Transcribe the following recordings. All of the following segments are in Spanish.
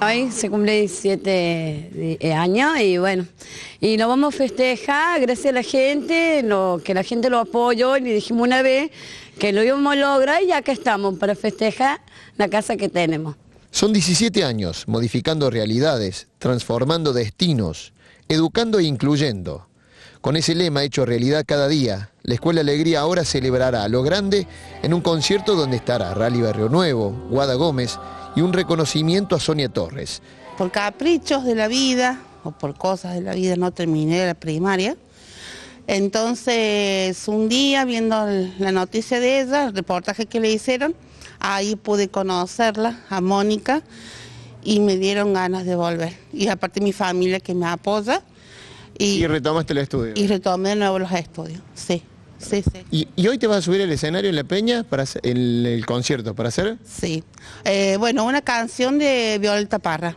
Hoy se cumple 17 eh, años y bueno, y lo vamos a festejar gracias a la gente, que la gente lo apoyó y dijimos una vez que lo íbamos a lograr y que estamos para festejar la casa que tenemos. Son 17 años modificando realidades, transformando destinos, educando e incluyendo. Con ese lema hecho realidad cada día, la Escuela Alegría ahora celebrará a lo grande en un concierto donde estará Rally Barrio Nuevo, Guada Gómez, y un reconocimiento a Sonia Torres. Por caprichos de la vida o por cosas de la vida no terminé la primaria. Entonces, un día viendo la noticia de ella, el reportaje que le hicieron, ahí pude conocerla, a Mónica, y me dieron ganas de volver. Y aparte mi familia que me apoya. Y, y retomaste el estudio. Y retomé de nuevo los estudios, sí. Sí, sí. Y, hoy te vas a subir al escenario en La Peña para el, concierto, ¿para hacer? Sí. Eh, bueno, una canción de Violeta Parra.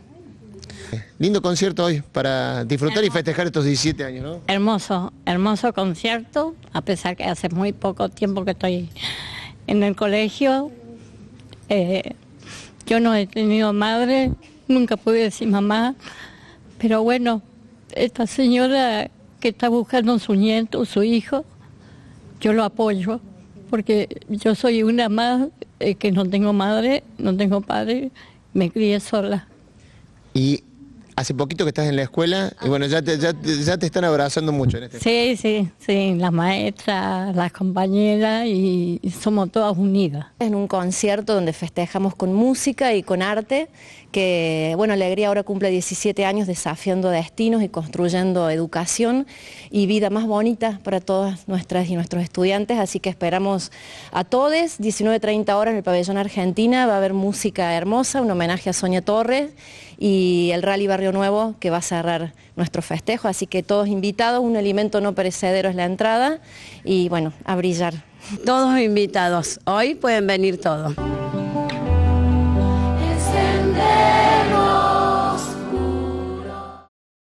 Lindo concierto hoy para disfrutar y festejar estos 17 años, ¿no? Hermoso, hermoso concierto, a pesar que hace muy poco tiempo que estoy en el colegio. Eh, yo no he tenido madre, nunca pude decir mamá, pero bueno, esta señora que está buscando su nieto, su hijo, yo lo apoyo porque yo soy una más eh, que no tengo madre, no tengo padre, me crié sola hace poquito que estás en la escuela y bueno, ya te, están abrazando mucho en este Sí, sí, sí, las maestras, las compañeras y, somos todas unidas. En un concierto donde festejamos con música y con arte, que bueno, Alegría ahora cumple 17 años desafiando destinos y construyendo educación y vida más bonita para todas nuestras y nuestros estudiantes, así que esperamos a todos, 19.30 horas en el pabellón Argentina, va a haber música hermosa, un homenaje a Sonia Torres y el Rally Barrio Nuevo que va a cerrar nuestro festejo. Así que todos invitados, un alimento no perecedero es la entrada y bueno, a brillar. Todos invitados, hoy pueden venir todos.